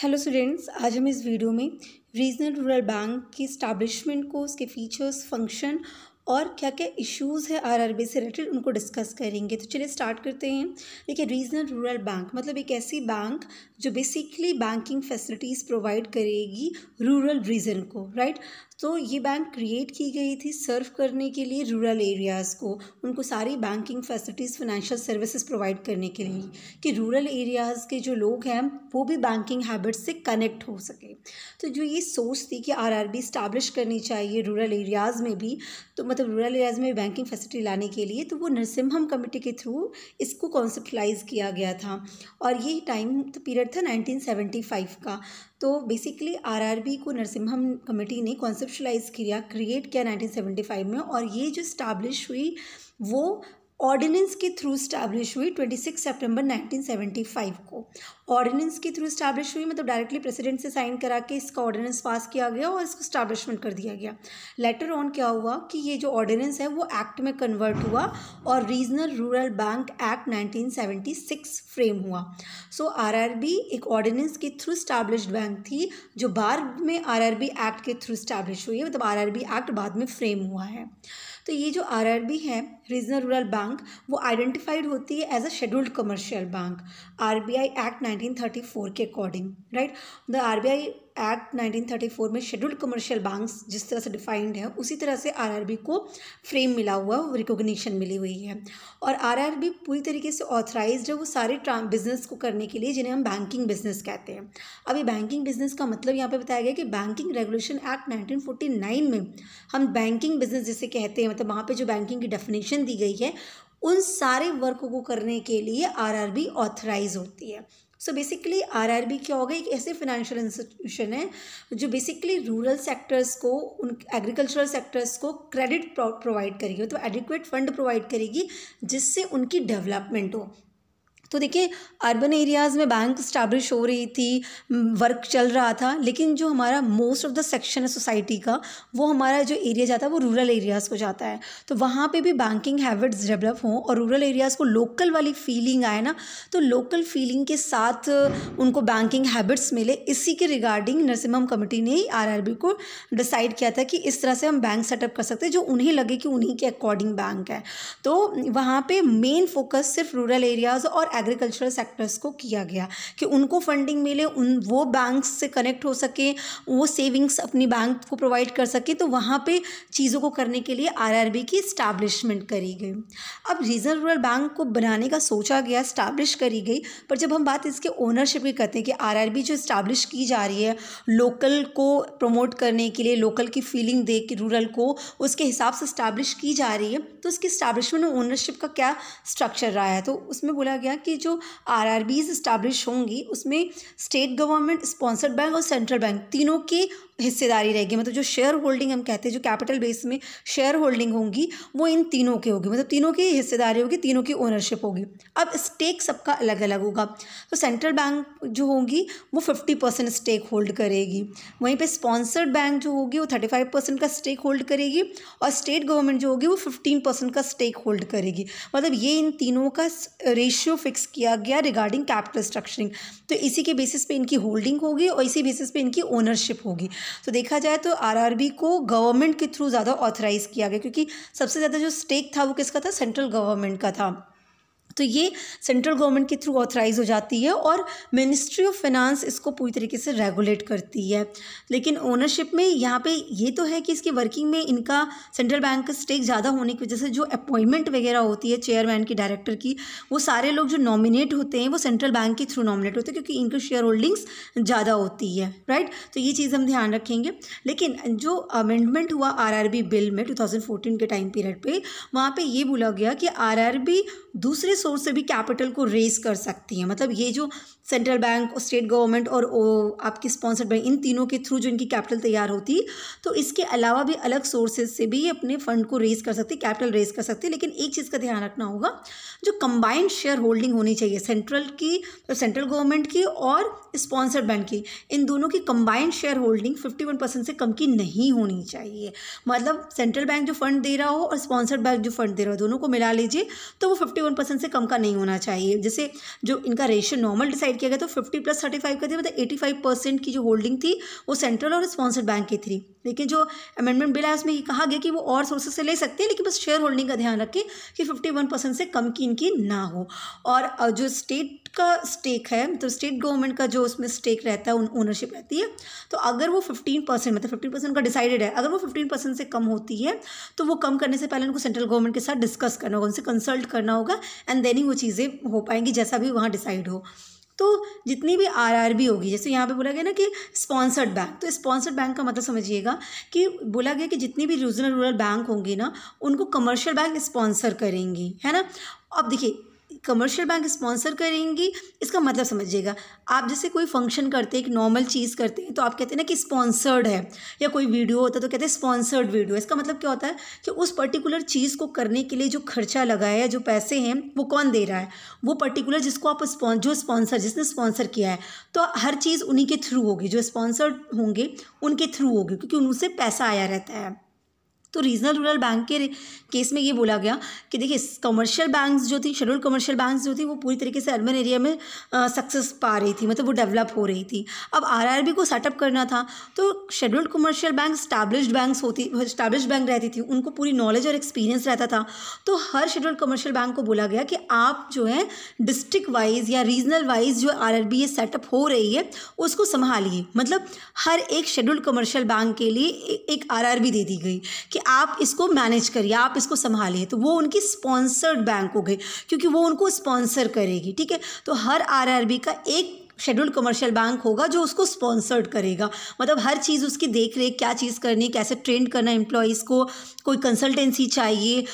Hello students आज हम इस वीडियो में रीजनल रूरल बैंक की स्टैब्लिशमेंट को उसके फीचर्स फंक्शन और क्या क्या इश्यूज़ है आरआरबी से रिलेटेड उनको डिस्कस करेंगे तो चलिए स्टार्ट करते हैं देखिए रीजनल रूरल बैंक मतलब एक ऐसी बैंक जो बेसिकली बैंकिंग फैसिलिटीज़ प्रोवाइड करेगी रूरल रीजन को राइट तो ये बैंक क्रिएट की गई थी सर्व करने के लिए रूरल एरियाज़ को उनको सारी banking facilities financial services provide करने के लिए कि रूरल एरियाज़ के जो लोग हैं वो भी बैंकिंग हैबिट्स से कनेक्ट हो सके तो जो ये सोच थी कि आर आर बी करनी चाहिए रूरल एरियाज़ में भी तो मतलब रूरल एरियाज़ में बैंकिंग फैसिलिटी लाने के लिए तो वो नरसिम्हम कमेटी के थ्रू इसको कॉन्सेप्टलाइज किया गया था और ये टाइम तो पीरियड था नाइनटीन का तो बेसिकली आरआरबी को नरसिम्हम कमेटी ने कॉन्सेप्चुलाइज किया क्रिएट किया 1975 में और ये जो स्टैब्लिश हुई वो ऑर्डिनेंस के थ्रू स्टैब्लिश हुई twenty six September nineteen seventy five को ऑर्डिनेंस के थ्रू स्टैब्लिश हुई मतलब डायरेक्टली प्रेसिडेंट से साइन करा के इसका ऑर्डिनेंस पास किया गया और इसको स्टैब्लिशमेंट कर दिया गया लेटर ऑन क्या हुआ कि ये जो ऑर्डिनेंस है वो एक्ट में कन्वर्ट हुआ और regional rural bank act nineteen seventy six frame हुआ सो आर आर बी एक ऑर्डिनेंस के थ्रू स्टैब्लिश बैंक थी जो बाद में आर आर बी एक्ट के थ्रू स्टैब्लिश हुई है मतलब आर आर बी एक्ट बाद में फ्रेम हुआ है तो ये जो आर है रीजनल रूरल बैंक वो आइडेंटिफाइड होती है as a scheduled commercial bank R act nineteen के according right the R act 1934 में शेड्यूल्ड कमर्शियल बैंक्स जिस तरह से डिफाइंड है उसी तरह से आरआरबी को फ्रेम मिला हुआ रिकॉग्निशन मिली हुई है और आरआरबी पूरी तरीके से ऑथराइज है वो सारे बिजनेस को करने के लिए जिन्हें हम बैंकिंग बिजनेस कहते हैं अभी बैंकिंग बिजनेस का मतलब यहाँ पर बताया गया कि बैंकिंग रेगुलेशन एक्ट नाइनटीन में हम बैंकिंग बिजनेस जिसे कहते हैं मतलब वहाँ पर जो बैंकिंग की डेफिनेशन दी गई है उन सारे वर्क को करने के लिए आरआरबी ऑथराइज होती है सो बेसिकली आरआरबी क्या होगा एक ऐसे फाइनेंशियल इंस्टीट्यूशन है जो बेसिकली रूरल सेक्टर्स को उन एग्रीकल्चरल सेक्टर्स को क्रेडिट प्रोवाइड करेगी मतलब एडिक्वेट फंड प्रोवाइड करेगी जिससे उनकी डेवलपमेंट हो तो देखिए अर्बन एरियाज़ में बैंक स्टैब्लिश हो रही थी वर्क चल रहा था लेकिन जो हमारा मोस्ट ऑफ द सेक्शन है सोसाइटी का वो हमारा जो एरिया जाता है वो रूरल एरियाज़ को जाता है तो वहाँ पे भी बैंकिंग हैबिट्स डेवलप हों और रूरल एरियाज़ को लोकल वाली फीलिंग आए ना तो लोकल फीलिंग के साथ उनको बैंकिंग हैबिट्स मिले इसी के रिगार्डिंग नरसिम्हम कमेटी ने आर को डिसाइड किया था कि इस तरह से हम बैंक सेटअप कर सकते जो उन्हें लगे कि उन्हीं के अकॉर्डिंग बैंक है तो वहाँ पर मेन फोकस सिर्फ रूरल एरियाज़ और एग्रीकल्चरल सेक्टर्स को किया गया कि उनको फंडिंग मिले उन वो बैंक से कनेक्ट हो सके वो सेविंग्स अपनी बैंक को प्रोवाइड कर सके तो वहाँ पे चीज़ों को करने के लिए आरआरबी की इस्टेब्लिशमेंट करी गई अब रीजनल रूरल बैंक को बनाने का सोचा गया इस्टेब्लिश करी गई पर जब हम बात इसके ओनरशिप की करते हैं कि आर जो इस्टेब्लिश की जा रही है लोकल को प्रमोट करने के लिए लोकल की फीलिंग दे के रूरल को उसके हिसाब से इस्टेब्लिश की जा रही है तो उसकी इस्टेब्लिशमेंट ओनरशिप का क्या स्ट्रक्चर रहा है तो उसमें बोला गया कि जो आर आर बीज इस्टाब्लिश होंगी उसमें स्टेट गवर्नमेंट स्पॉन्सर्ड बैंक और सेंट्रल बैंक तीनों की हिस्सेदारी रहेगी मतलब जो शेयर होल्डिंग हम कहते हैं जो कैपिटल बेस में शेयर होल्डिंग होंगी वो इन तीनों के होगी मतलब तीनों की हिस्सेदारी होगी तीनों की ओनरशिप होगी अब स्टेक सबका अलग अलग होगा तो सेंट्रल बैंक जो होगी वो फिफ्टी परसेंट स्टेक होल्ड करेगी वहीं पे स्पॉन्सर्ड बैंक जो होगी वो थर्टी फाइव परसेंट का स्टेक होल्ड करेगी और स्टेट गवर्नमेंट जो होगी वो फिफ्टीन परसेंट का स्टेक होल्ड करेगी मतलब ये इन तीनों का रेशियो फिक्स फिक्स किया गया रिगार्डिंग कैपिटल स्ट्रक्चरिंग तो इसी के बेसिस पे इनकी होल्डिंग होगी और इसी बेसिस पे इनकी ओनरशिप होगी तो देखा जाए तो आरआरबी को गवर्नमेंट के थ्रू ज़्यादा ऑथराइज़ किया गया क्योंकि सबसे ज़्यादा जो स्टेक था वो किसका था सेंट्रल गवर्नमेंट का था तो ये सेंट्रल गवर्नमेंट के थ्रू ऑथराइज हो जाती है और मिनिस्ट्री ऑफ फाइनेंस इसको पूरी तरीके से रेगुलेट करती है लेकिन ओनरशिप में यहाँ पे ये तो है कि इसकी वर्किंग में इनका सेंट्रल बैंक का स्टेक ज़्यादा होने की वजह से जो अपॉइंटमेंट वगैरह होती है चेयरमैन की डायरेक्टर की वो सारे लोग जो नॉमिनेट होते हैं वो सेंट्रल बैंक के थ्रू नॉमिनेट होते हैं क्योंकि इनकी शेयर होल्डिंग्स ज़्यादा होती है राइट तो ये चीज़ हम ध्यान रखेंगे लेकिन जो अमेंडमेंट हुआ आर बिल में टू के टाइम पीरियड पर वहाँ पर यह बोला गया कि आर दूसरे सोर्स से भी कैपिटल को रेज कर सकती हैं मतलब ये जो सेंट्रल बैंक स्टेट गवर्नमेंट और आपकी स्पॉन्सर्ड बैंक इन तीनों के थ्रू जो इनकी कैपिटल तैयार होती तो इसके अलावा भी अलग सोर्सेज से भी अपने फंड को रेज कर सकती कैपिटल रेज कर सकती लेकिन एक चीज़ का ध्यान रखना होगा जो कंबाइंड शेयर होल्डिंग होनी चाहिए सेंट्रल की तो सेंट्रल गवर्नमेंट की और स्पॉन्सर्ड बैंक की इन दोनों की combined share holding fifty one percent से कम की नहीं होनी चाहिए मतलब सेंट्रल बैंक जो फंड दे रहा हो और स्पॉन्सर्ड बैंक जो फंड दे रहा हो दोनों को मिला लीजिए तो वो फिफ्टी वन परसेंट से कम का नहीं होना चाहिए जैसे जो इनका रेशियो नॉर्मल डिसाइड किया गया तो फिफ्टी प्लस थर्टी फाइव का थी मतलब एटी फाइव परसेंट की जो होल्डिंग थी वो सेंट्रल और स्पॉन्सर्ड बैंक की थी लेकिन जो अमेंडमेंट बिल है उसमें ये कहा गया कि वो और सोर्सेस से ले सकते हैं लेकिन बस शेयर होल्डिंग का ध्यान रखें कि फिफ्टी वन परसेंट से कम की इनकी ना हो और जो स्टेट का स्टेक है मतलब तो स्टेट गवर्नमेंट का जो उसमें स्टेक रहता है ओनरशिप रहती है तो अगर वो फिफ्टीन परसेंट मतलब फिफ्टीन परसेंट का डिसाइडेड है अगर वो फिफ्टीन परसेंट से कम होती है तो वो कम करने से पहले उनको सेंट्रल गवर्नमेंट के साथ डिस्कस करना होगा उनसे कंसल्ट करना होगा एंड देन ही वो चीज़ें हो पाएंगी जैसा भी वहाँ डिसाइड हो तो जितनी भी आरआरबी होगी जैसे यहाँ पे बोला गया ना कि स्पॉन्सर्ड बैंक तो स्पॉन्सर्ड बैंक का मतलब समझिएगा कि बोला गया कि जितनी भी रीजनल रूरल बैंक होंगी ना उनको कमर्शियल बैंक स्पॉन्सर करेंगी है ना अब देखिए कमर्शियल बैंक स्पॉन्सर करेंगी इसका मतलब समझिएगा आप जैसे कोई फंक्शन करते हैं एक नॉर्मल चीज़ करते हैं तो आप कहते हैं ना कि स्पॉन्सर्ड है या कोई वीडियो होता है तो कहते हैं स्पॉन्सर्ड वीडियो इसका मतलब क्या होता है कि उस पर्टिकुलर चीज़ को करने के लिए जो खर्चा लगा है जो पैसे हैं वो कौन दे रहा है वो पर्टिकुलर जिसको आप स्पॉन्स जो स्पॉन्सर जिसने स्पॉन्सर किया है तो हर चीज़ उन्हीं के थ्रू होगी जो स्पॉन्सर्ड होंगे उनके थ्रू होगी क्योंकि उनसे पैसा आया रहता है तो रीजनल रूरल बैंक के केस में ये बोला गया कि देखिए कमर्शियल बैंक्स जो थी शेड्यूल कमर्शियल बैंक्स जो थी वो पूरी तरीके से अर्बन एरिया में सक्सेस पा रही थी मतलब वो डेवलप हो रही थी अब आरआरबी को सेटअप करना था तो scheduled commercial bank established banks होती स्टैब्लिश बैंक रहती थी उनको पूरी नॉलेज और एक्सपीरियंस रहता था तो हर शेड्यूल्ड कमर्शियल बैंक को बोला गया कि आप जो है डिस्ट्रिक्ट वाइज या रीजनल वाइज जो आर आर सेटअप हो रही है उसको संभालिए मतलब हर एक शेड्यूल्ड कमर्शियल बैंक के लिए एक आर दे दी गई कि आप इसको मैनेज करिए आप इसको संभालिए तो वो उनकी स्पॉन्सर्ड बैंक हो गई क्योंकि वो उनको स्पॉन्सर करेगी ठीक है तो हर आरआरबी का एक शेड्यूल्ड कमर्शियल बैंक होगा जो उसको स्पॉन्सर्ड करेगा मतलब हर चीज़ उसकी देख रेख क्या चीज़ करनी कैसे ट्रेंड करना एम्प्लॉयज़ को कोई कंसल्टेंसी चाहिए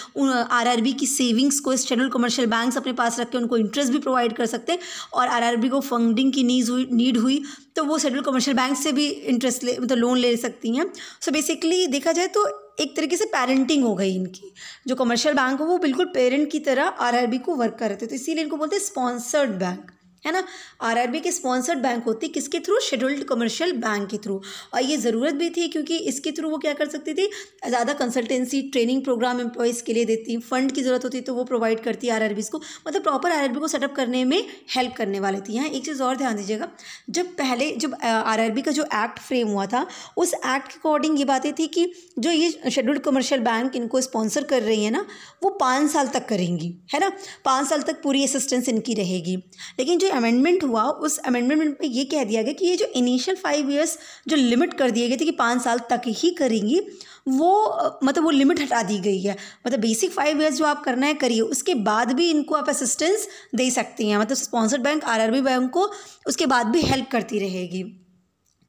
आरआरबी की सेविंग्स को शेड्यूल्ड कमर्शियल बैंक्स अपने पास रख के उनको इंटरेस्ट भी प्रोवाइड कर सकते हैं और आरआरबी को फंडिंग की नीज हुई नीड हुई तो वो शेड्यूल कमर्शियल बैंक से भी इंटरेस्ट ले मतलब लोन ले सकती हैं सो बेसिकली देखा जाए तो एक तरीके से पेरेंटिंग हो गई इनकी जो कमर्शियल बैंक हो वो बिल्कुल पेरेंट की तरह आरआरबी को वर्क कर रहे थे तो इसीलिए इनको बोलते हैं स्पॉन्सर्ड बैंक है ना आरआरबी के स्पॉन्सर्ड बैंक होती किसके थ्रू शेड्यूल्ड कमर्शियल बैंक के थ्रू और ये ज़रूरत भी थी क्योंकि इसके थ्रू वो क्या कर सकती थी ज़्यादा कंसल्टेंसी ट्रेनिंग प्रोग्राम एम्प्लॉयज़ के लिए देती फंड की ज़रूरत होती तो वो प्रोवाइड करती आर को मतलब प्रॉपर आर को सेटअप करने में हेल्प करने वाले थी यहाँ एक चीज़ और ध्यान दीजिएगा जब पहले जब आर का जो एक्ट फ्रेम हुआ था उस एक्ट के अकॉर्डिंग ये बातें थी कि जो ये शेड्यूल्ड कमर्शियल बैंक इनको स्पॉन्सर कर रही है ना वो पाँच साल तक करेंगी है ना पाँच साल तक पूरी असिस्टेंस इनकी रहेगी लेकिन जो अमेंडमेंट हुआ उस अमेंडमेंट में ये कह दिया गया कि ये जो इनिशियल फाइव ईयर्स जो लिमिट कर दिए गए थे कि पाँच साल तक ही करेंगी वो मतलब वो लिमिट हटा दी गई है मतलब बेसिक फाइव ईयर्स जो आप करना है करिए उसके बाद भी इनको आप असिस्टेंस दे सकती हैं मतलब स्पॉन्सर्ड बैंक आर बैंक को उसके बाद भी हेल्प करती रहेगी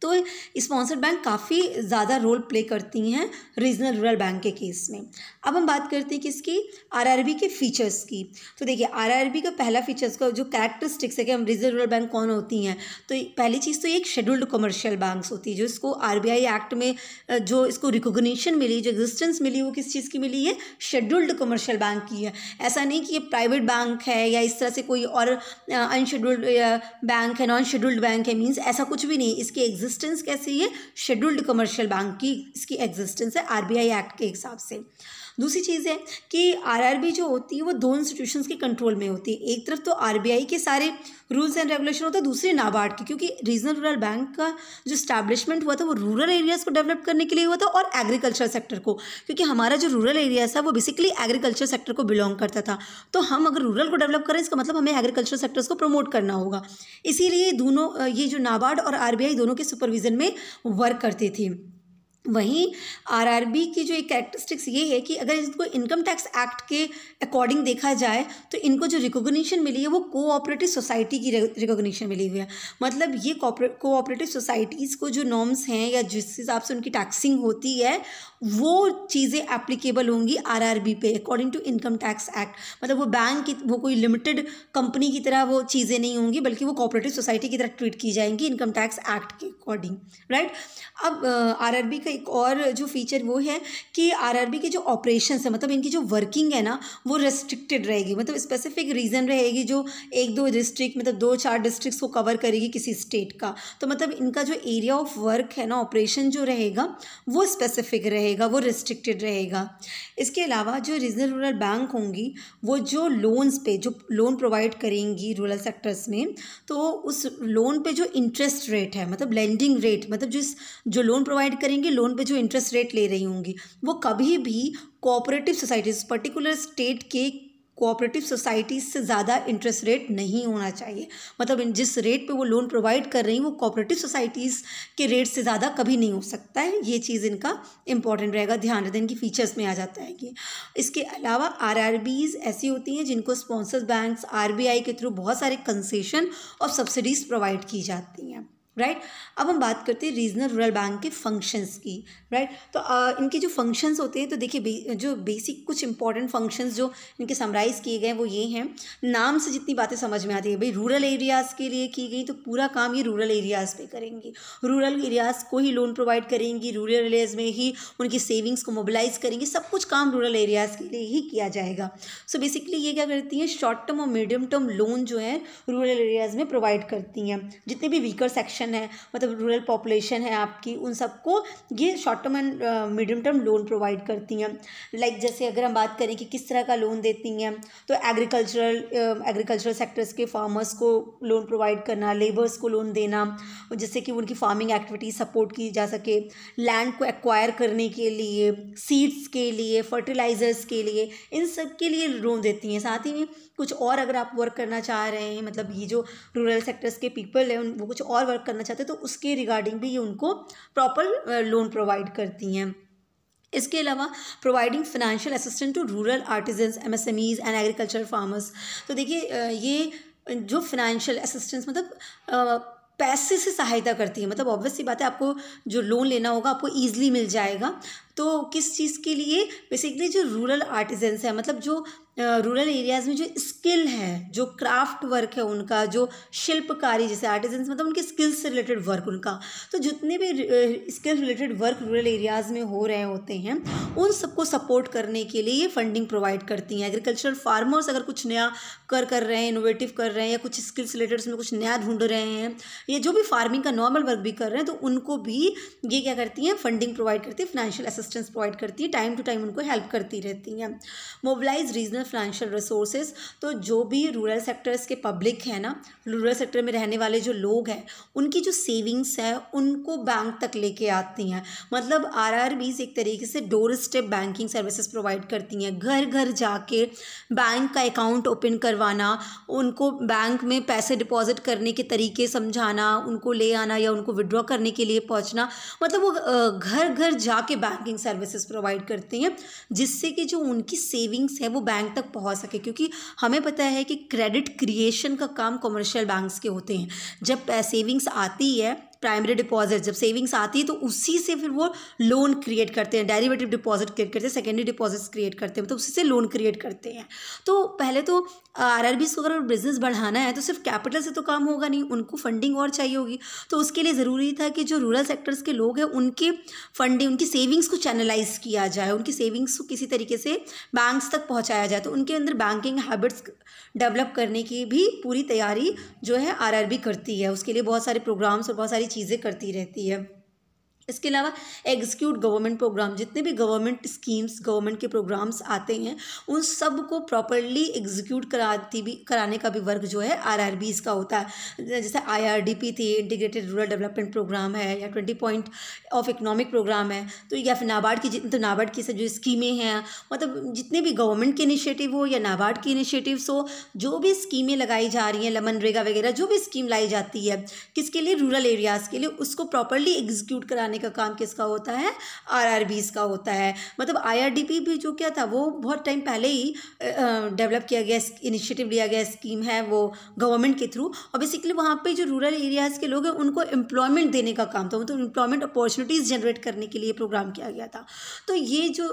तो स्पॉन्सर्ड बैंक काफ़ी ज़्यादा रोल प्ले करती हैं रीजनल रूरल बैंक के केस में अब हम बात करते हैं किसकी आरआरबी के फीचर्स की तो देखिए आरआरबी का पहला फीचर्स का जो कैरेक्टरिस्टिक्स है कि हम रीजनल रूरल बैंक कौन होती हैं तो पहली चीज़ तो एक शेड्यूल्ड कमर्शियल बैंक होती है जो इसको आर एक्ट में जो इसको रिकोगनीशन मिली जो एग्जिस्टेंस मिली वो किस चीज़ की मिली है शेड्यूल्ड कमर्शियल बैंक की है ऐसा नहीं कि ये प्राइवेट बैंक है या इस तरह से कोई और अनशेड्यूल्ड बैंक है नॉन शेड्यूल्ड बैंक है मीन्स ऐसा कुछ भी नहीं इसके एग्जिस्ट एग्जिस्टेंस कैसी है शेड्यूल्ड कमर्शियल बैंक की इसकी एग्जिस्टेंस है आरबीआई एक्ट के हिसाब से दूसरी चीज़ है कि आरआरबी जो होती है वो दो इंस्टीट्यूशन के कंट्रोल में होती है एक तरफ तो आरबीआई के सारे रूल्स एंड रेगुलेशन होते हैं दूसरी नाबार्ड के क्योंकि रीजनल रूरल बैंक का जो स्टैब्लिशमेंट हुआ था वो रूरल एरियाज़ को डेवलप करने के लिए हुआ था और एग्रीकल्चर सेक्टर को क्योंकि हमारा जो रूरल एरियाज था वो बेसिकली एग्रीकल्चर सेक्टर को बिलोंग करता था तो हम अगर रूरल को डेवलप करें इसका मतलब हमें एग्रीकल्चर सेक्टर्स को प्रमोट करना होगा इसीलिए दोनों ये जो नाबार्ड और आर दोनों के सुपर सुपरविजन में वर्क करती थी वहीं आरआरबी की जो एक कैरेक्टरिस्टिक्स ये है कि अगर इसको इनकम टैक्स एक्ट के अकॉर्डिंग देखा जाए तो इनको जो रिकॉग्निशन मिली है वो कोऑपरेटिव सोसाइटी की रिकॉग्निशन मिली हुई है मतलब ये कोऑपरेटिव सोसाइटीज़ को जो नॉर्म्स हैं या जिस हिसाब से उनकी टैक्सिंग होती है वो चीज़ें एप्लीकेबल होंगी आर आर बी पे according to income tax act मतलब वो बैंक की वो कोई लिमिटेड कंपनी की तरह वो चीज़ें नहीं होंगी बल्कि वो कोऑपरेटिव सोसाइटी की तरह ट्रीट की जाएंगी इनकम टैक्स एक्ट के अकॉर्डिंग राइट अब आर आर बी का एक और जो फीचर वो है कि आरआरबी के जो ऑपरेशन है मतलब इनकी जो वर्किंग है ना वो रेस्ट्रिक्टेड रहेगी मतलब स्पेसिफिक रीज़न रहेगी जो एक दो डिस्ट्रिक्ट मतलब दो चार डिस्ट्रिक्ट को कवर करेगी किसी स्टेट का तो मतलब इनका जो एरिया ऑफ वर्क है ना ऑपरेशन जो रहेगा वो स्पेसिफिक रहेगा वो रिस्ट्रिक्टेड रहेगा इसके अलावा जो रीजनल रूरल बैंक होंगी वो जो लोन्स पे जो लोन प्रोवाइड करेंगी रूरल सेक्टर्स में तो उस लोन पे जो इंटरेस्ट रेट है मतलब लेंडिंग रेट मतलब जिस जो लोन प्रोवाइड करेंगे लोन लोन पे जो इंटरेस्ट रेट ले रही होंगी वो कभी भी कोऑपरेटिव सोसाइटीज़ पर्टिकुलर स्टेट के कोऑपरेटिव सोसाइटीज़ से ज़्यादा इंटरेस्ट रेट नहीं होना चाहिए मतलब जिस रेट पे वो लोन प्रोवाइड कर रही हैं वो कोऑपरेटिव सोसाइटीज़ के रेट से ज़्यादा कभी नहीं हो सकता है ये चीज़ इनका इंपॉर्टेंट रहेगा ध्यान रखें इनकी फीचर्स में आ जाता है ये इसके अलावा आर ऐसी होती हैं जिनको स्पॉन्सर्स बैंक्स आर के थ्रू बहुत सारे कंसेशन और सब्सिडीज़ प्रोवाइड की जाती हैं राइट right? अब हम बात करते हैं रीजनल रूरल बैंक के फंक्शंस की राइट right? तो आ, इनके जो फंक्शंस होते हैं तो देखिए बे, जो बेसिक कुछ इंपॉर्टेंट फंक्शंस जो इनके समराइज़ किए गए वो ये हैं नाम से जितनी बातें समझ में आती है भाई रूरल एरियाज़ के लिए की गई तो पूरा काम ये रूरल एरियाज़ पे करेंगी रूरल एरियाज़ को ही लोन प्रोवाइड करेंगी रूरल एरियाज़ में ही उनकी सेविंग्स को मोबिलाइज़ करेंगी सब कुछ काम रूरल एरियाज़ के लिए ही किया जाएगा सो so बेसिकली ये क्या करती हैं शॉर्ट टर्म और मीडियम टर्म लोन जो है रूरल एरियाज़ में प्रोवाइड करती हैं जितने भी वीकर सेक्शन सेक्शन है मतलब रूरल पॉपुलेशन है आपकी उन सबको ये short term and medium term loan provide करती हैं लाइक like जैसे अगर हम बात करें कि किस तरह का लोन देती हैं तो एग्रीकल्चरल एग्रीकल्चरल सेक्टर्स के फार्मर्स को लोन प्रोवाइड करना लेबर्स को लोन देना जिससे कि उनकी फार्मिंग एक्टिविटी सपोर्ट की जा सके लैंड को एक्वायर करने के लिए सीड्स के लिए फर्टिलाइज़र्स के लिए इन सब के लिए लोन देती हैं साथ ही कुछ और अगर आप वर्क करना चाह रहे हैं मतलब ये जो रूरल सेक्टर्स के पीपल हैं वो कुछ और वर्क करना चाहते हैं तो उसके रिगार्डिंग भी ये उनको प्रॉपर लोन प्रोवाइड करती हैं इसके अलावा providing financial assistant to rural artisans is and agriculture farmers तो देखिए ये जो फाइनेंशियल असिस्टेंस मतलब पैसे से सहायता करती है मतलब ऑब्वियस सी बात है आपको जो लोन लेना होगा आपको ईजिली मिल जाएगा तो किस चीज़ के लिए बेसिकली जो रूरल आर्टिजन्स है मतलब जो रूरल एरियाज़ में जो स्किल है जो क्राफ्ट वर्क है उनका जो शिल्पकारी जैसे आर्टिजन्स मतलब उनके स्किल्स से रिलेटेड वर्क उनका तो जितने भी skill related work rural areas में हो रहे होते हैं उन सबको सपोर्ट करने के लिए ये फंडिंग प्रोवाइड करती हैं एग्रीकल्चरल फार्मर्स अगर कुछ नया कर कर रहे हैं इनोवेटिव कर रहे हैं या कुछ स्किल्स रिलेटेड उसमें कुछ नया ढूंढ रहे हैं या जो भी फार्मिंग का नॉर्मल वर्क भी कर रहे हैं तो उनको भी ये क्या करती हैं फंडिंग प्रोवाइड करती है फाइनेंशियल असिस्टेंस प्रोवाइड करती है टाइम टू टाइम उनको हेल्प करती रहती हैं मोबिलाइज रीजनल फाइनेंशियल रिसोर्सेज तो जो भी रूरल सेक्टर्स के पब्लिक है ना रूरल सेक्टर में रहने वाले जो लोग हैं उनकी जो सेविंग्स है उनको बैंक तक लेके आती हैं मतलब आर आर एक तरीके से door step banking services provide करती हैं घर घर जाके बैंक का अकाउंट ओपन करवाना उनको बैंक में पैसे डिपॉजिट करने के तरीके समझाना उनको ले आना या उनको विड्रॉ करने के लिए पहुंचना मतलब वो घर घर जाके बैंकिंग बैंकिंग सर्विसेज प्रोवाइड करते हैं जिससे कि जो उनकी सेविंग्स है वो बैंक तक पहुंच सके क्योंकि हमें पता है कि क्रेडिट क्रिएशन का काम कमर्शियल बैंक्स के होते हैं जब सेविंग्स आती है प्राइमरी डिपॉजिट जब सेविंग्स आती है तो उसी से फिर वो लोन क्रिएट करते हैं डेरिवेटिव डिपॉजिट क्रिएट करते हैं सेकेंडरी डिपॉजिट्स क्रिएट करते हैं तो उसी से लोन क्रिएट करते हैं तो पहले तो आर आर को अगर बिजनेस बढ़ाना है तो सिर्फ कैपिटल से तो काम होगा नहीं उनको फंडिंग और चाहिए होगी तो उसके लिए ज़रूरी था कि जो रूरल सेक्टर्स के लोग हैं उनके फंडिंग उनकी सेविंग्स को चैनलाइज किया जाए उनकी सेविंग्स को किसी तरीके से बैंक्स तक पहुँचाया जाए तो उनके अंदर बैंकिंग हैबिट्स डेवलप करने की भी पूरी तैयारी जो है आर करती है उसके लिए बहुत सारे प्रोग्राम्स और बहुत सारी चीज़ें करती रहती है इसके अलावा एग्जीक्यूट गवर्नमेंट प्रोग्राम जितने भी गवर्नमेंट स्कीम्स गवर्नमेंट के प्रोग्राम्स आते हैं उन सब को प्रॉपरली एग्जीक्यूट कराती भी कराने का भी वर्क जो है आरआरबीज का होता है जैसे आईआरडीपी थी इंटीग्रेटेड रूरल डेवलपमेंट प्रोग्राम है या twenty point of economic programme है तो या फिर नाबार्ड की तो नाबार्ड की जो स्कीमें हैं मतलब जितने भी गवर्नमेंट के इनिशिएटिव हो या नाबार्ड की इनिशिएटिव्स हो जो भी स्कीमें लगाई जा रही हैं लमनरेगा वगैरह जो भी स्कीम लाई जाती है किसके लिए रूरल एरियाज़ के लिए उसको प्रॉपरली एग्जीक्यूट कराने बनाने का काम किसका होता है आर का होता है मतलब आई भी जो क्या था वो बहुत टाइम पहले ही डेवलप किया गया इनिशिएटिव लिया गया स्कीम है वो गवर्नमेंट के थ्रू और बेसिकली वहाँ पे जो रूरल एरियाज़ के लोग हैं उनको एम्प्लॉयमेंट देने का काम था मतलब एम्प्लॉयमेंट अपॉर्चुनिटीज़ जनरेट करने के लिए प्रोग्राम किया गया था तो ये जो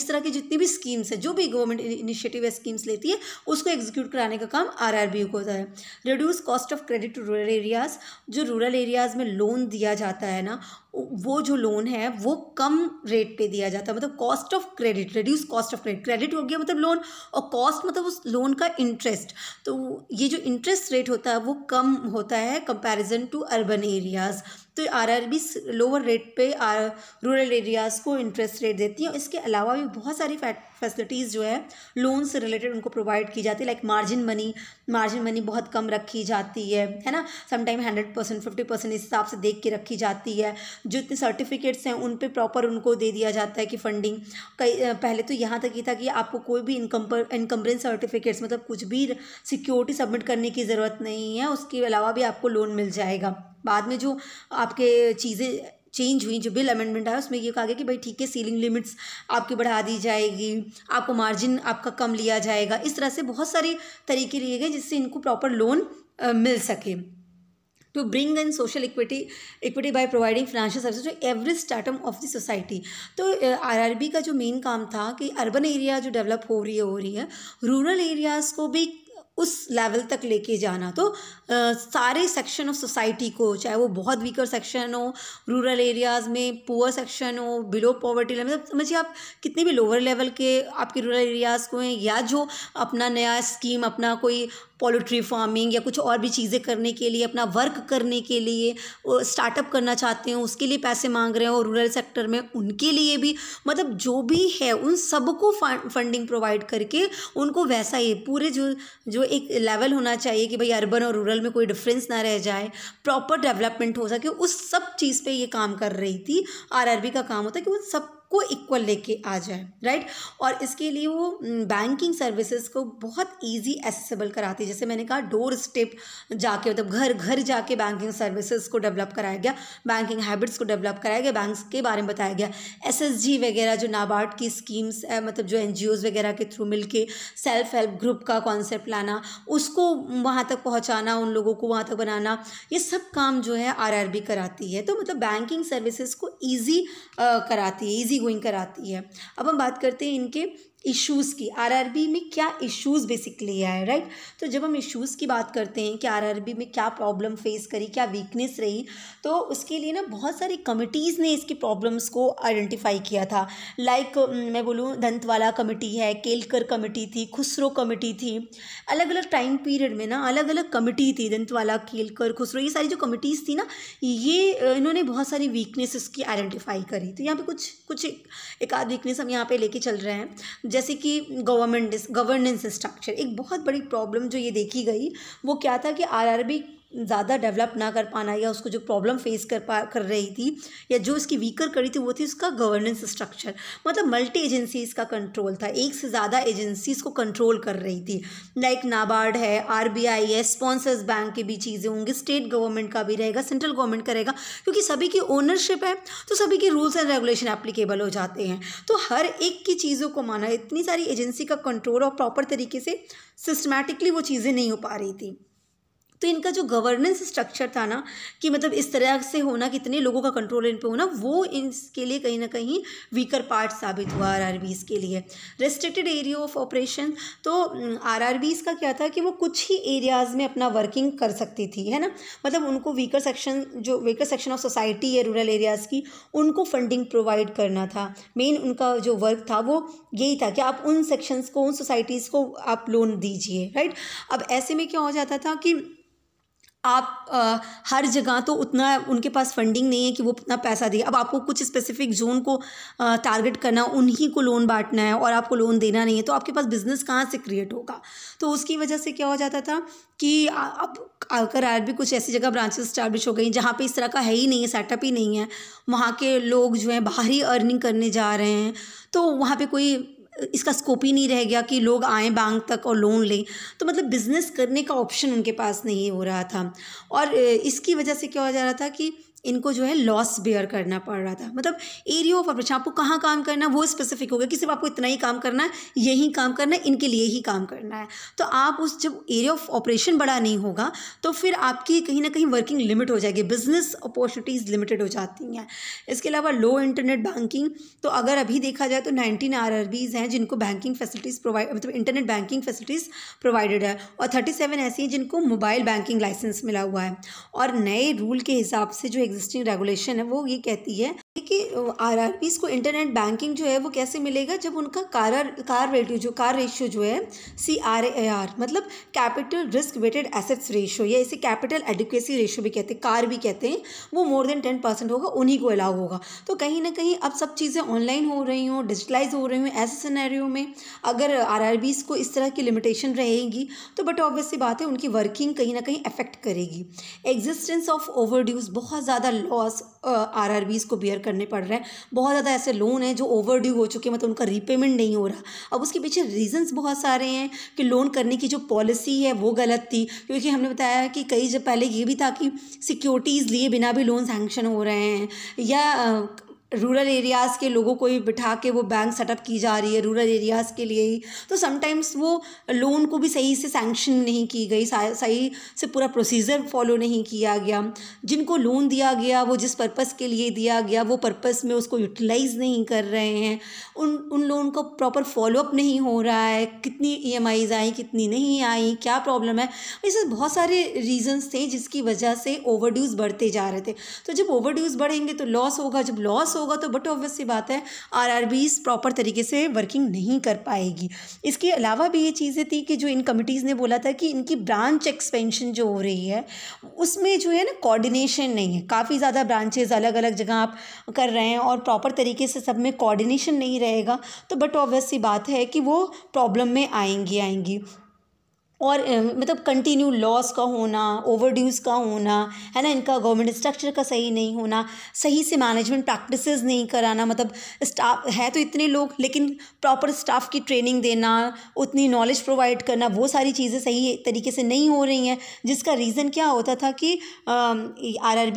इस तरह की जितनी भी स्कीम्स है जो भी गवर्नमेंट इनिशिएटिव या स्कीम्स लेती है उसको एग्जीक्यूट कराने का काम आर को होता है reduce cost of credit to rural areas जो रूरल एरियाज़ में लोन दिया जाता है ना वो जो लोन है वो कम रेट पे दिया जाता है मतलब cost of credit reduce cost of credit credit हो गया मतलब लोन और कॉस्ट मतलब उस लोन का इंटरेस्ट तो ये जो इंटरेस्ट रेट होता है वो कम होता है कंपैरिजन टू अर्बन एरियाज़ तो आरआरबी लोअर रेट पे आर, रूरल एरियाज़ को इंटरेस्ट रेट देती है इसके अलावा भी बहुत सारी फैसिलिटीज़ जो है लोन से रिलेटेड उनको प्रोवाइड की जाती है like margin money margin money बहुत कम रखी जाती है है ना sometime hundred percent fifty percent इस हिसाब से देख के रखी जाती है जो इतने सर्टिफिकेट्स हैं उन पर प्रॉपर उनको दे दिया जाता है कि फंडिंग कई पहले तो यहाँ तक ही था कि आपको कोई भी इनकम पर इनकम्बरेंस सर्टिफिकेट्स मतलब कुछ भी सिक्योरिटी सबमिट करने की ज़रूरत नहीं है उसके अलावा भी आपको लोन मिल जाएगा बाद में जो आपके चीज़ें चेंज हुई जो बिल अमेंडमेंट आया उसमें ये कहा गया कि भाई ठीक है सीलिंग लिमिट्स आपकी बढ़ा दी जाएगी आपको मार्जिन आपका कम लिया जाएगा इस तरह से बहुत सारे तरीके लिए गए जिससे इनको प्रॉपर लोन मिल सके to bring in social equity equity by providing financial service to every startup of the society तो आरआरबी तो, का जो मेन काम था कि अर्बन एरिया जो डेवलप हो रही है हो रही है रूरल एरियाज़ को भी उस लेवल तक लेके जाना तो आ, सारे सेक्शन ऑफ सोसाइटी को चाहे वो बहुत वीकर सेक्शन हो रूरल एरियाज़ में पुअर सेक्शन हो बिलो पॉवर्टी लेवल मतलब समझिए आप कितने भी लोअर लेवल के आपके रूरल एरियाज़ को हैं या जो अपना नया स्कीम अपना कोई पोल्ट्री फार्मिंग या कुछ और भी चीज़ें करने के लिए अपना वर्क करने के लिए स्टार्टअप करना चाहते हो उसके लिए पैसे मांग रहे हैं और रूरल सेक्टर में उनके लिए भी मतलब जो भी है उन सबको फंडिंग प्रोवाइड करके उनको वैसा ही पूरे जो जो एक लेवल होना चाहिए कि भाई अर्बन और रूरल में कोई डिफरेंस ना रह जाए प्रॉपर डेवलपमेंट हो सके उस सब चीज़ पर ये काम कर रही थी आरआरबी का काम होता है कि उन सब को इक्वल लेके आ जाए राइट और इसके लिए वो बैंकिंग सर्विसेज को बहुत ईजी एसेसेबल कराती है जैसे मैंने कहा डोर स्टेप जाके मतलब घर घर जाके बैंकिंग सर्विसेज को डेवलप कराया गया बैंकिंग हैबिट्स को डेवलप कराया गया बैंक्स के बारे में बताया गया एस वगैरह जो नाबार्ड की स्कीम्स मतलब जो एन वगैरह के थ्रू मिल सेल्फ हेल्प ग्रुप का कॉन्सेप्ट लाना उसको वहाँ तक पहुँचाना उन लोगों को वहाँ तक बनाना ये सब काम जो है आर कराती है तो मतलब बैंकिंग सर्विसेज को ईजी कराती है ईजी गोइंग कराती है अब हम बात करते हैं इनके इश्यूज़ की आरआरबी में क्या इश्यूज़ बेसिकली आए राइट तो जब हम इश्यूज़ की बात करते हैं कि आरआरबी में क्या प्रॉब्लम फेस करी क्या वीकनेस रही तो उसके लिए ना बहुत सारी कमिटीज़ ने इसकी प्रॉब्लम्स को आइडेंटिफाई किया था लाइक like, मैं बोलूँ दंतवाला कमिटी है केलकर कमिटी थी खुसरो कमिटी थी अलग अलग टाइम पीरियड में ना अलग अलग कमिटी थी दंतवाला केलकर खुसरो ये सारी जो कमिटीज़ थी ना ये इन्होंने बहुत सारी वीकनेसेस की आइडेंटिफाई करी तो यहाँ पे कुछ कुछ एक, एक आध वीकनेस हम यहाँ पे लेके चल रहे हैं जैसे कि गवर्नमेंट गवर्नेंस स्ट्रक्चर एक बहुत बड़ी प्रॉब्लम जो ये देखी गई वो क्या था कि आरआरबी ज़्यादा डेवलप ना कर पाना या उसको जो प्रॉब्लम फेस कर पा कर रही थी या जो इसकी वीकर कड़ी थी वो थी उसका गवर्नेंस स्ट्रक्चर मतलब मल्टी एजेंसीज का कंट्रोल था एक से ज़्यादा एजेंसीज को कंट्रोल कर रही थी लाइक नाबार्ड है आर है स्पॉन्सर्स बैंक की भी चीज़ें होंगी स्टेट गवर्नमेंट का भी रहेगा सेंट्रल गवर्नमेंट का रहेगा क्योंकि सभी की ओनरशिप है तो सभी के रूल्स एंड रेगुलेशन एप्लीकेबल हो जाते हैं तो हर एक की चीज़ों को माना इतनी सारी एजेंसी का कंट्रोल और प्रॉपर तरीके से सिस्टमेटिकली वो चीज़ें नहीं हो पा रही थी तो इनका जो गवर्नेंस स्ट्रक्चर था ना कि मतलब इस तरह से होना कितने लोगों का कंट्रोल इन पे होना वो इसके लिए कहीं ना कहीं वीकर पार्ट साबित हुआ आर के लिए रेस्ट्रिक्टेड एरिया ऑफ ऑपरेशन तो आर का क्या था कि वो कुछ ही एरियाज़ में अपना वर्किंग कर सकती थी है ना मतलब उनको वीकर सेक्शन जो वीकर सेक्शन ऑफ सोसाइटी है रूरल एरियाज़ की उनको फंडिंग प्रोवाइड करना था मेन उनका जो वर्क था वो यही था कि आप उन सेक्शंस को उन सोसाइटीज़ को आप लोन दीजिए राइट अब ऐसे में क्या हो जाता था कि आप आ, हर जगह तो उतना उनके पास फंडिंग नहीं है कि वो उतना पैसा दे अब आपको कुछ स्पेसिफिक जोन को टारगेट करना उन्हीं को लोन बांटना है और आपको लोन देना नहीं है तो आपके पास बिज़नेस कहाँ से क्रिएट होगा तो उसकी वजह से क्या हो जाता था कि अब अगर आर भी कुछ ऐसी जगह ब्रांचेस स्टैब्लिश हो गई जहाँ पे इस तरह का है ही नहीं है सेटअप ही नहीं है वहाँ के लोग जो हैं बाहरी अर्निंग करने जा रहे हैं तो वहाँ पे कोई इसका स्कोप ही नहीं रह गया कि लोग आएँ बैंक तक और लोन लें तो मतलब बिज़नेस करने का ऑप्शन उनके पास नहीं हो रहा था और इसकी वजह से क्या हो जा रहा था कि इनको जो है लॉस बेयर करना पड़ रहा था मतलब एरिया ऑफ ऑपरेशन आपको कहाँ काम करना है वो स्पेसिफिक होगा कि सिर्फ आपको इतना ही काम करना है यही काम करना है इनके लिए ही काम करना है तो आप उस जब एरिया ऑफ ऑपरेशन बड़ा नहीं होगा तो फिर आपकी कहीं ना कहीं वर्किंग लिमिट हो जाएगी बिजनेस अपॉर्चुनिटीज़ लिमिटेड हो जाती हैं इसके अलावा लो इंटरनेट बैंकिंग तो अगर अभी देखा जाए तो नाइनटीन आर हैं जिनको बैंकिंग फैसिलिटीज़ प्रोवाइड मतलब इंटरनेट बैंकिंग फैसिलिटीज़ प्रोवाइडेड है और थर्टी सेवन ऐसी हैं जिनको मोबाइल बैंकिंग लाइसेंस मिला हुआ है और नए रूल के हिसाब से जो एग्जिस्टिंग रेगुलेशन है वो ये कहती है कि आर आर को इंटरनेट बैंकिंग जो है वो कैसे मिलेगा जब उनका कार कार रेटियो जो कार रेशियो जो है सी आर ए आर मतलब capital risk weighted assets ratio या इसे कैपिटल एडिक्वेसी रेशियो भी कहते हैं कार भी कहते हैं वो मोर देन टेन परसेंट होगा उन्हीं को अलाउ होगा तो कहीं ना कहीं अब सब चीज़ें ऑनलाइन हो रही हों डिजिटलाइज हो रही हों ऐसे सिनेरियो में अगर आर आर बीज को इस तरह की लिमिटेशन रहेगी तो बट ऑब्वियसली बात है उनकी वर्किंग कहीं ना कहीं अफेक्ट करेगी एग्जिस्टेंस ऑफ ओवरड्यूज बहुत ज़्यादा लॉस आर आर बीज को बियर करने पड़ रहे हैं बहुत ज़्यादा ऐसे लोन हैं जो ओवर ड्यू हो चुके हैं मतलब उनका रीपेमेंट नहीं हो रहा अब उसके पीछे रीज़न्स बहुत सारे हैं कि लोन करने की जो पॉलिसी है वो गलत थी क्योंकि हमने बताया कि कई जब पहले ये भी था कि सिक्योरिटीज़ लिए बिना भी लोन सैंक्शन हो रहे हैं या रूरल एरियाज़ के लोगों को ही बिठा के वो बैंक सेटअप की जा रही है रूरल एरियाज़ के लिए ही तो समटाइम्स वो लोन को भी सही से सैंक्शन नहीं की गई सही से पूरा प्रोसीजर फॉलो नहीं किया गया जिनको लोन दिया गया वो जिस पर्पस के लिए दिया गया वो पर्पस में उसको यूटिलाइज़ नहीं कर रहे हैं उन उन लोन को प्रॉपर फॉलोअप नहीं हो रहा है कितनी ई एम आई कितनी नहीं आई क्या प्रॉब्लम है ऐसे बहुत सारे रीजन्स थे जिसकी वजह से ओवरड्यूज़ बढ़ते जा रहे थे तो जब ओवरड्यूज़ बढ़ेंगे तो लॉस होगा जब लॉस होगा होगा तो बट ऑब्वियस सी बात है आर प्रॉपर तरीके से वर्किंग नहीं कर पाएगी इसके अलावा भी ये चीज़ें थी कि जो इन कमिटीज़ ने बोला था कि इनकी ब्रांच एक्सपेंशन जो हो रही है उसमें जो है ना कोऑर्डिनेशन नहीं है काफ़ी ज़्यादा ब्रांचेज़ अलग अलग जगह आप कर रहे हैं और प्रॉपर तरीके से सब में कॉर्डिनेशन नहीं रहेगा तो बट ऑब्वियस सी बात है कि वो प्रॉब्लम में आएंगी आएंगी और मतलब कंटिन्यू लॉस का होना ओवरड्यूज का होना है ना इनका गवर्नमेंट स्ट्रक्चर का सही नहीं होना सही से मैनेजमेंट प्रैक्टिसेस नहीं कराना मतलब स्टाफ है तो इतने लोग लेकिन प्रॉपर स्टाफ की ट्रेनिंग देना उतनी नॉलेज प्रोवाइड करना वो सारी चीज़ें सही तरीके से नहीं हो रही हैं जिसका रीज़न क्या होता था कि आर आर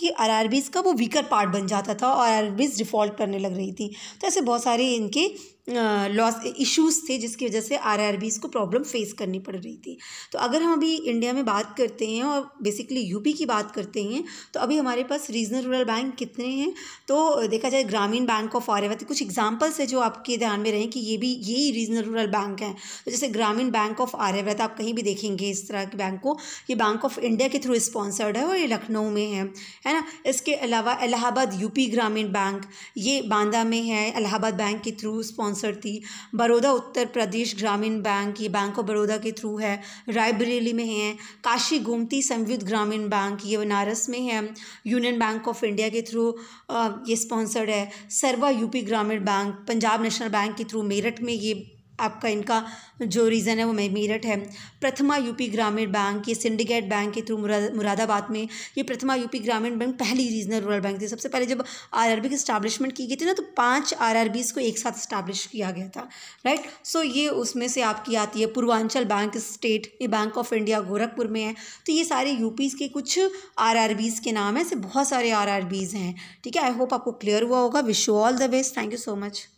की आर आर का वो वीकर पार्ट बन जाता था और आर आर डिफ़ॉल्ट करने लग रही थी तो ऐसे बहुत सारे इनके लॉस इश्यूज़ थे जिसकी वजह से आर को प्रॉब्लम फेस करनी पड़ रही थी तो अगर हम अभी इंडिया में बात करते हैं और बेसिकली यूपी की बात करते हैं तो अभी हमारे पास रीजनल रूरल बैंक कितने हैं तो देखा जाए ग्रामीण बैंक ऑफ आर्यवती कुछ एग्जाम्पल्स है जो आपके ध्यान में रहें कि ये भी यही रीजनल रूरल बैंक हैं तो जैसे ग्रामीण बैंक ऑफ आर्यव्रत आप कहीं भी देखेंगे इस तरह के बैंक को ये बैंक ऑफ इंडिया के थ्रू स्पॉन्सर्ड है और ये लखनऊ में है है ना इसके अलावा इलाहाबाद यूपी ग्रामीण बैंक ये बांदा में है इलाहाबाद बैंक के थ्रू स्पॉन्सर स्पॉन्सर थी बड़ौदा उत्तर प्रदेश ग्रामीण बैंक ये बैंक ऑफ बड़ौदा के थ्रू है रायबरेली में है काशी गोमती संयुक्त ग्रामीण बैंक ये बनारस में है यूनियन बैंक ऑफ इंडिया के थ्रू ये स्पॉन्सर्ड है Sarva UP Gramin bank Punjab national bank के थ्रू मेरठ में ये आपका इनका जो रीज़न है वो मेरठ है प्रथमा यूपी ग्रामीण बैंक ये सिंडिकेट बैंक के थ्रू मुरा मुरादाबाद में ये प्रथमा यूपी ग्रामीण बैंक पहली रीजनल रूरल बैंक थी सबसे पहले जब आर की स्टैब्लिशमेंट की गई थी ना तो पाँच आर को एक साथ स्टैब्लिश किया गया था राइट सो so, ये उसमें से आपकी आती है पूर्वांचल बैंक स्टेट ये बैंक ऑफ इंडिया गोरखपुर में है तो ये सारे यूपीज़ के कुछ आर के नाम है ऐसे बहुत सारे आर हैं ठीक है आई होप आपको क्लियर हुआ होगा wish you all the best thank you so much